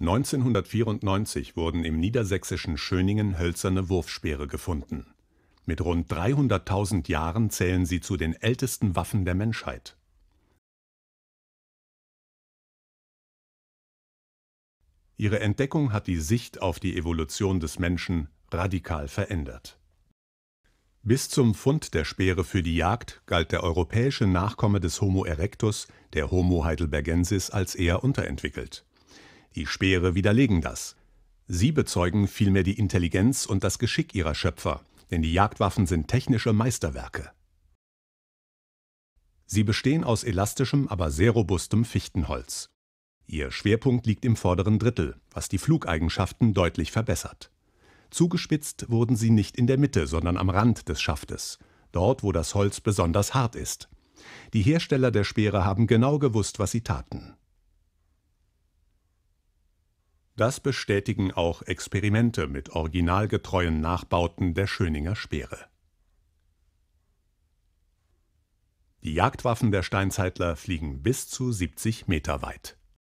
1994 wurden im niedersächsischen Schöningen hölzerne Wurfspeere gefunden. Mit rund 300.000 Jahren zählen sie zu den ältesten Waffen der Menschheit. Ihre Entdeckung hat die Sicht auf die Evolution des Menschen radikal verändert. Bis zum Fund der Speere für die Jagd galt der europäische Nachkomme des Homo erectus, der Homo heidelbergensis, als eher unterentwickelt die Speere widerlegen das. Sie bezeugen vielmehr die Intelligenz und das Geschick ihrer Schöpfer, denn die Jagdwaffen sind technische Meisterwerke. Sie bestehen aus elastischem, aber sehr robustem Fichtenholz. Ihr Schwerpunkt liegt im vorderen Drittel, was die Flugeigenschaften deutlich verbessert. Zugespitzt wurden sie nicht in der Mitte, sondern am Rand des Schaftes, dort wo das Holz besonders hart ist. Die Hersteller der Speere haben genau gewusst, was sie taten. Das bestätigen auch Experimente mit originalgetreuen Nachbauten der Schöninger Speere. Die Jagdwaffen der Steinzeitler fliegen bis zu 70 Meter weit